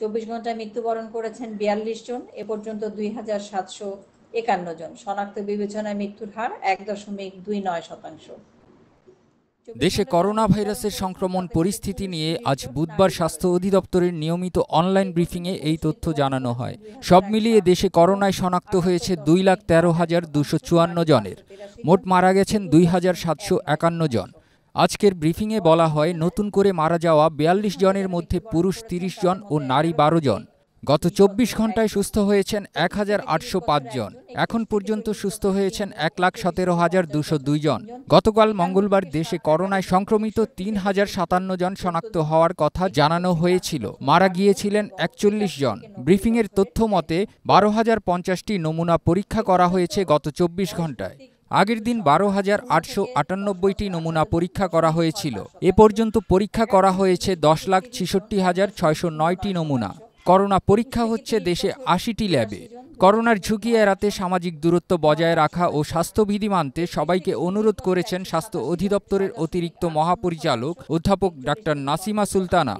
চব্বিশ ঘন্টায় মৃত্যুবরণ করেছেন বিয়াল্লিশ জন এ পর্যন্ত দুই হাজার সাতশো একান্ন জন শনাক্ত বিবেচনায় মৃত্যুর হার এক দশমিক দুই নয় শতাংশ দেশে করোনা ভাইরাসের সংক্রমণ পরিস্থিতি নিয়ে আজ বুধবার স্বাস্থ্য অধিদপ্তরের নিয়মিত অনলাইন ব্রিফিংয়ে এই তথ্য জানানো হয় সব মিলিয়ে দেশে করোনায় শনাক্ত হয়েছে দুই লাখ তেরো হাজার দুশো চুয়ান্ন জনের মোট মারা গেছেন দুই হাজার সাতশো একান্ন জন আজকের ব্রিফিংয়ে বলা হয় নতুন করে মারা যাওয়া বিয়াল্লিশ জনের মধ্যে পুরুষ তিরিশ জন ও নারী বারো জন গত চব্বিশ ঘন্টায় সুস্থ হয়েছেন এক হাজার আটশো জন এখন পর্যন্ত সুস্থ হয়েছেন এক লাখ সতেরো হাজার দুশো দুই জন গতকাল মঙ্গলবার দেশে করোনায় সংক্রমিত তিন হাজার সাতান্ন জন শনাক্ত হওয়ার কথা জানানো হয়েছিল মারা গিয়েছিলেন একচল্লিশ জন ব্রিফিংয়ের তথ্য মতে বারো হাজার পঞ্চাশটি নমুনা পরীক্ষা করা হয়েছে গত চব্বিশ ঘন্টায় আগের দিন বারো হাজার আটশো আটানব্বইটি নমুনা পরীক্ষা করা হয়েছিল এ পর্যন্ত পরীক্ষা করা হয়েছে দশ লাখ ছেষট্টি হাজার ছয়শো নয়টি নমুনা করোনা পরীক্ষা হচ্ছে দেশে আশিটি ল্যাবে করোনার ঝুঁকি এড়াতে সামাজিক দূরত্ব বজায় রাখা ও স্বাস্থ্যবিধি মানতে সবাইকে অনুরোধ করেছেন স্বাস্থ্য অধিদপ্তরের অতিরিক্ত মহাপরিচালক অধ্যাপক ডাক্তার নাসিমা সুলতানা